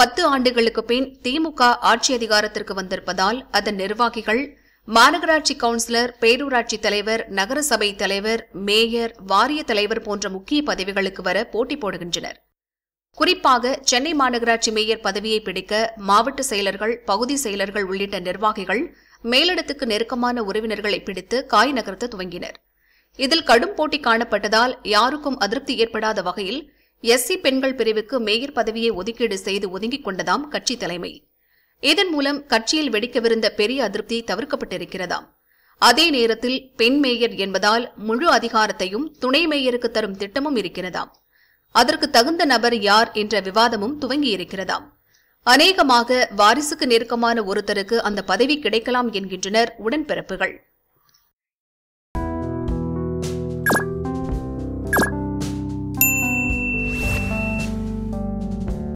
பத்து ஆண்டுகளுக்கு பின் திமுக ஆட்சி அதிகாரத்திற்கு வந்திருப்பதால் அதன் நிர்வாகிகள் மாநகராட்சி கவுன்சிலர் பேரூராட்சி தலைவர் நகரசபை தலைவர் மேயர் வாரிய தலைவர் போன்ற முக்கிய பதவிகளுக்கு வர போட்டி போடுகின்றனர் குறிப்பாக சென்னை மாநகராட்சி மேயர் பதவியை பிடிக்க மாவட்ட செயலர்கள் பகுதி செயலர்கள் உள்ளிட்ட நிர்வாகிகள் மேலிடத்துக்கு நெருக்கமான உறவினர்களை பிடித்து காய் நகர்த்த துவங்கினர் இதில் கடும் போட்டி காணப்பட்டதால் யாருக்கும் அதிருப்தி ஏற்படாத வகையில் எஸ்சி பெண்கள் பிரிவுக்கு மேயர் பதவியை ஒதுக்கீடு செய்து ஒதுங்கிக் கொண்டதாம் கட்சி தலைமை இதன் மூலம் கட்சியில் வெடிக்கவிருந்த பெரிய அதிருப்தி தவிர்க்கப்பட்டிருக்கிறதாம் அதே நேரத்தில் பெண் மேயர் என்பதால் முழு அதிகாரத்தையும் துணை மேயருக்கு தரும் திட்டமும் இருக்கிறதாம் அதற்கு தகுந்த நபர் யார் என்ற விவாதமும் துவங்கியிருக்கிறதாம் அநேகமாக வாரிசுக்கு நெருக்கமான ஒருத்தருக்கு அந்த பதவி கிடைக்கலாம் என்கின்றனர் உடன்பிறப்புகள்